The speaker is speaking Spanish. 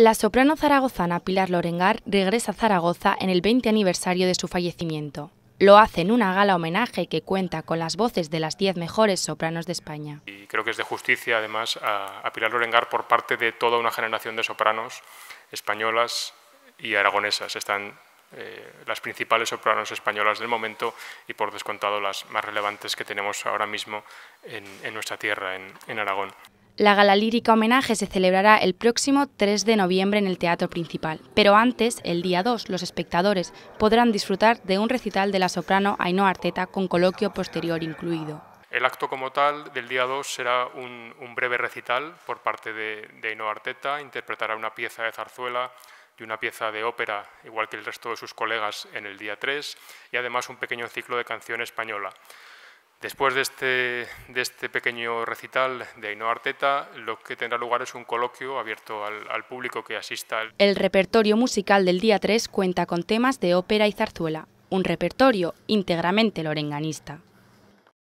La soprano zaragozana Pilar Lorengar regresa a Zaragoza en el 20 aniversario de su fallecimiento. Lo hace en una gala homenaje que cuenta con las voces de las 10 mejores sopranos de España. Y creo que es de justicia, además, a, Pilar Lorengar por parte de toda una generación de sopranos españolas y aragonesas. Están eh, las principales sopranos españolas del momento y por descontado las más relevantes que tenemos ahora mismo en, nuestra tierra, en Aragón. La gala lírica homenaje se celebrará el próximo 3 de noviembre en el Teatro Principal, pero antes, el día 2, los espectadores podrán disfrutar de un recital de la soprano Ainhoa Arteta con coloquio posterior incluido. El acto como tal del día 2 será un, breve recital por parte de, de Ainhoa Arteta, interpretará una pieza de zarzuela y una pieza de ópera, igual que el resto de sus colegas en el día 3, y además un pequeño ciclo de canción española. Después este, de este, pequeño recital de Ainhoa Arteta, lo que tendrá lugar es un coloquio abierto al, público que asista. El repertorio musical del día 3 cuenta con temas de ópera y zarzuela, un repertorio íntegramente lorenganista.